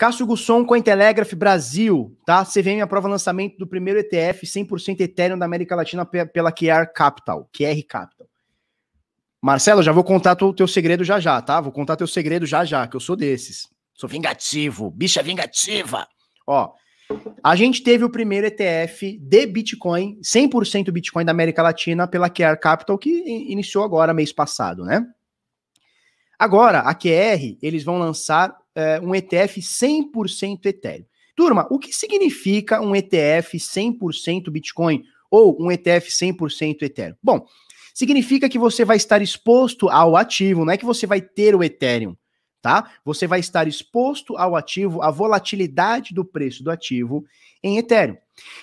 Cássio Gusson, Cointelegraph Brasil, tá? CVM aprova lançamento do primeiro ETF 100% Ethereum da América Latina pela QR Capital, QR Capital. Marcelo, já vou contar o teu segredo já já, tá? Vou contar teu segredo já já, que eu sou desses. Sou vingativo, bicha vingativa. Ó, a gente teve o primeiro ETF de Bitcoin, 100% Bitcoin da América Latina pela QR Capital, que iniciou agora mês passado, né? Agora, a QR, eles vão lançar é, um ETF 100% Ethereum. Turma, o que significa um ETF 100% Bitcoin ou um ETF 100% Ethereum? Bom, significa que você vai estar exposto ao ativo, não é que você vai ter o Ethereum, tá? Você vai estar exposto ao ativo, à volatilidade do preço do ativo em Ethereum.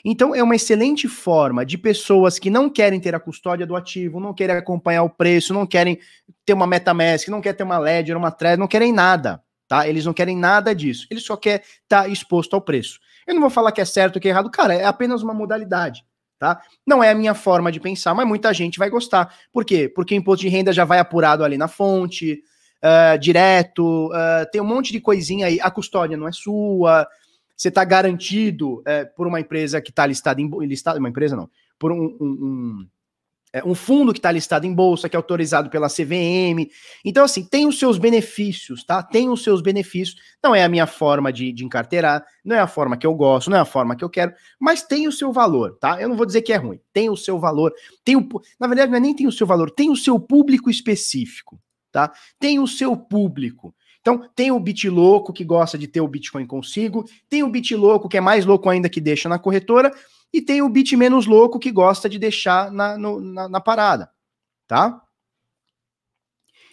Então, é uma excelente forma de pessoas que não querem ter a custódia do ativo, não querem acompanhar o preço, não querem ter uma MetaMask, não querem ter uma Ledger, uma Trezor, não querem nada tá? Eles não querem nada disso. Eles só querem estar tá exposto ao preço. Eu não vou falar que é certo ou que é errado. Cara, é apenas uma modalidade, tá? Não é a minha forma de pensar, mas muita gente vai gostar. Por quê? Porque o imposto de renda já vai apurado ali na fonte, uh, direto, uh, tem um monte de coisinha aí. A custódia não é sua, você está garantido uh, por uma empresa que está listada em... Listada, uma empresa não. Por um, um, um é, um fundo que está listado em bolsa, que é autorizado pela CVM. Então, assim, tem os seus benefícios, tá? Tem os seus benefícios. Não é a minha forma de, de encarteirar, não é a forma que eu gosto, não é a forma que eu quero, mas tem o seu valor, tá? Eu não vou dizer que é ruim. Tem o seu valor. Tem o, na verdade, não é nem tem o seu valor, tem o seu público específico, tá? Tem o seu público. Então, tem o bit louco que gosta de ter o Bitcoin consigo, tem o bit louco que é mais louco ainda que deixa na corretora, e tem o bit menos louco que gosta de deixar na, no, na, na, parada, tá?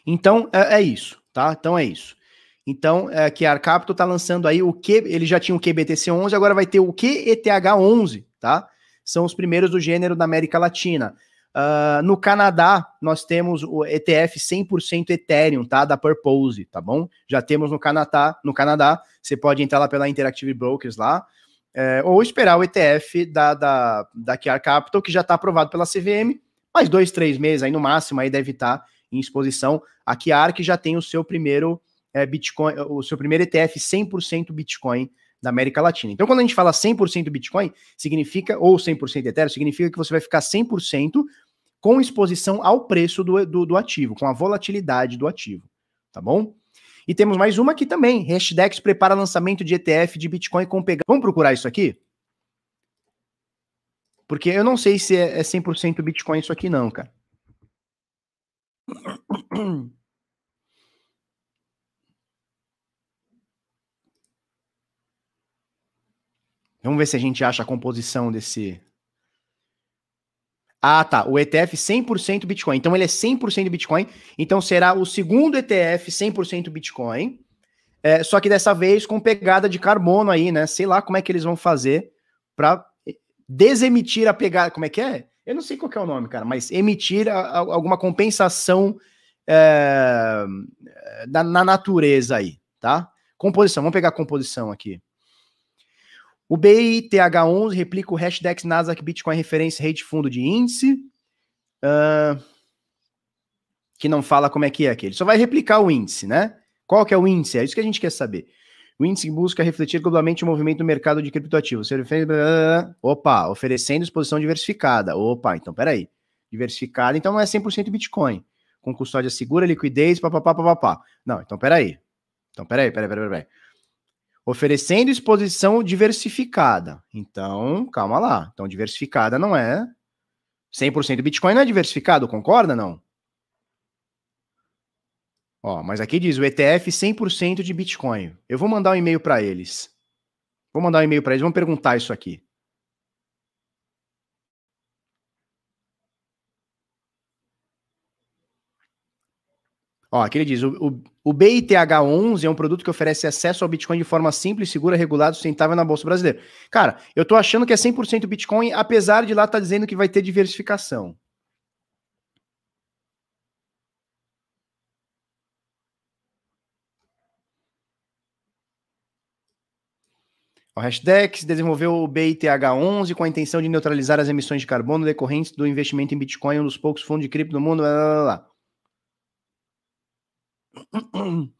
Então, é, é, isso, tá? Então, é isso. Então, é, que a Arcapto está lançando aí o que ele já tinha o QBTC11, agora vai ter o QETH11, tá? São os primeiros do gênero da América Latina. Uh, no Canadá, nós temos o ETF 100% Ethereum, tá? Da Purpose, tá bom? Já temos no Canadá, no Canadá, você pode entrar lá pela Interactive Brokers lá, é, ou esperar o ETF da, da, da QR Capital, que já está aprovado pela CVM, mais dois, três meses aí no máximo, aí deve estar tá em exposição. A QR que já tem o seu primeiro é, Bitcoin, o seu primeiro ETF 100% Bitcoin da América Latina. Então, quando a gente fala 100% Bitcoin, significa, ou 100% Ethereum, significa que você vai ficar 100% com exposição ao preço do, do, do ativo, com a volatilidade do ativo, tá bom? E temos mais uma aqui também. Hashdex prepara lançamento de ETF de Bitcoin com Pegasus. Vamos procurar isso aqui? Porque eu não sei se é 100% é Bitcoin isso aqui não, cara. Vamos ver se a gente acha a composição desse ah, tá. O ETF 100% Bitcoin. Então ele é 100% Bitcoin. Então será o segundo ETF 100% Bitcoin. É, só que dessa vez com pegada de carbono aí, né? Sei lá como é que eles vão fazer para desemitir a pegada. Como é que é? Eu não sei qual é o nome, cara, mas emitir a, a, alguma compensação é, da, na natureza aí, tá? Composição. Vamos pegar a composição aqui. O BITH11 replica o hashdex Nasdaq Bitcoin referência rede fundo de índice, uh, que não fala como é que é aquele. Só vai replicar o índice, né? Qual que é o índice? É isso que a gente quer saber. O índice busca refletir globalmente o movimento do mercado de criptoativos. Opa, oferecendo exposição diversificada. Opa, então peraí. Diversificada, então não é 100% Bitcoin. Com custódia segura, liquidez, papapá, papapá. Não, então peraí. Então peraí, peraí, peraí, peraí oferecendo exposição diversificada. Então, calma lá. Então, diversificada não é 100% Bitcoin não é diversificado, concorda não? Ó, mas aqui diz o ETF 100% de Bitcoin. Eu vou mandar um e-mail para eles. Vou mandar um e-mail para eles, vamos perguntar isso aqui. Ó, aqui ele diz: o, o, o BITH11 é um produto que oferece acesso ao Bitcoin de forma simples, segura, regulada, sustentável na Bolsa Brasileira. Cara, eu tô achando que é 100% Bitcoin, apesar de lá estar tá dizendo que vai ter diversificação. O Hashdex desenvolveu o BITH11 com a intenção de neutralizar as emissões de carbono decorrentes do investimento em Bitcoin, um dos poucos fundos de cripto do mundo. Blá, blá, blá.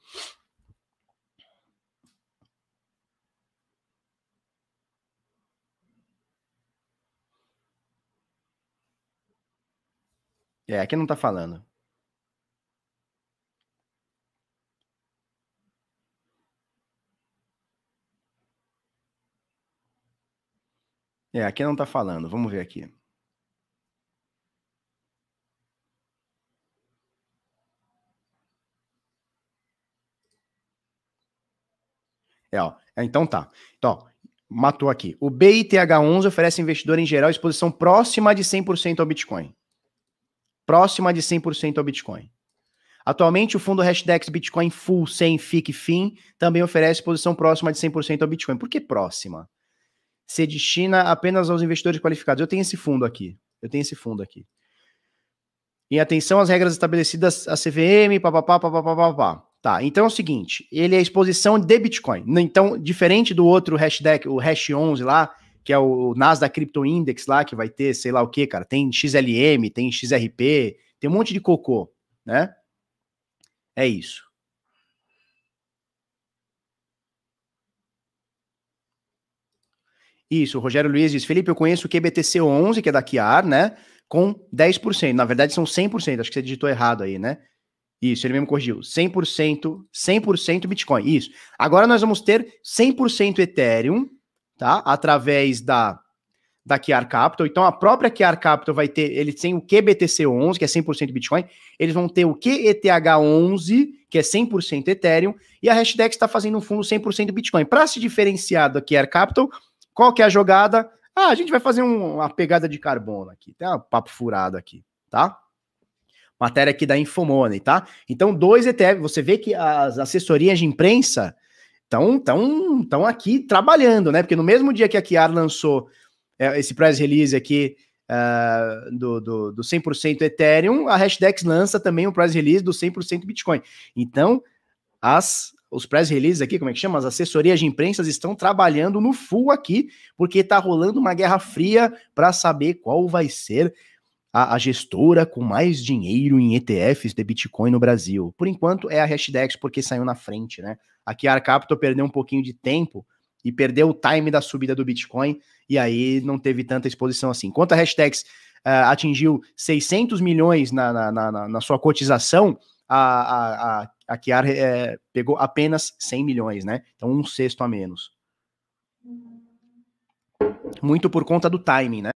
É, aqui não tá falando. É, aqui não tá falando. Vamos ver aqui. É, ó. É, então tá. Então, matou aqui. O BITH11 oferece investidor em geral exposição próxima de 100% ao Bitcoin. Próxima de 100% ao Bitcoin. Atualmente, o fundo Hashdex Bitcoin Full, sem FIC FIM, também oferece exposição próxima de 100% ao Bitcoin. Por que próxima? Se destina apenas aos investidores qualificados. Eu tenho esse fundo aqui. Eu tenho esse fundo aqui. Em atenção às regras estabelecidas a CVM, papapá, papapá, papapá. Tá, então é o seguinte, ele é exposição de Bitcoin. Então, diferente do outro hashtag, o hash 11 lá, que é o Nasdaq Crypto Index lá, que vai ter sei lá o que, cara, tem XLM, tem XRP, tem um monte de cocô, né? É isso. Isso, o Rogério Luiz diz, Felipe, eu conheço o QBTC 11, que é da Kiar, né? Com 10%. Na verdade, são 100%, acho que você digitou errado aí, né? Isso, ele mesmo corrigiu. 100%, 100% Bitcoin. Isso. Agora nós vamos ter 100% Ethereum, tá? Através da da QR Capital. Então a própria QR Capital vai ter, eles têm o QBTC11, que é 100% Bitcoin, eles vão ter o QETH11, que é 100% Ethereum, e a Hashdex está fazendo um fundo 100% Bitcoin. Para se diferenciar da QR Capital, qual que é a jogada? Ah, a gente vai fazer um, uma pegada de carbono aqui, tem um papo furado aqui, tá? Matéria aqui da Infomoney, tá? Então, dois ETF, você vê que as assessorias de imprensa estão tão, tão aqui trabalhando, né? Porque no mesmo dia que a Kiar lançou é, esse press release aqui uh, do, do, do 100% Ethereum, a Hashdex lança também um press release do 100% Bitcoin. Então, as os press releases aqui, como é que chama? As assessorias de imprensa estão trabalhando no full aqui, porque tá rolando uma guerra fria para saber qual vai ser a, a, gestora com mais dinheiro em ETFs de Bitcoin no Brasil. Por enquanto é a Hashdex porque saiu na frente, né? Aqui a AR Capital perdeu um pouquinho de tempo e perdeu o time da subida do Bitcoin e aí não teve tanta exposição assim. Enquanto a Hashdex uh, atingiu 600 milhões na, na, na, na sua cotização, a, a, a, a Kiar é, eh, pegou apenas 100 milhões, né? Então, um sexto a menos. Muito por conta do timing, né?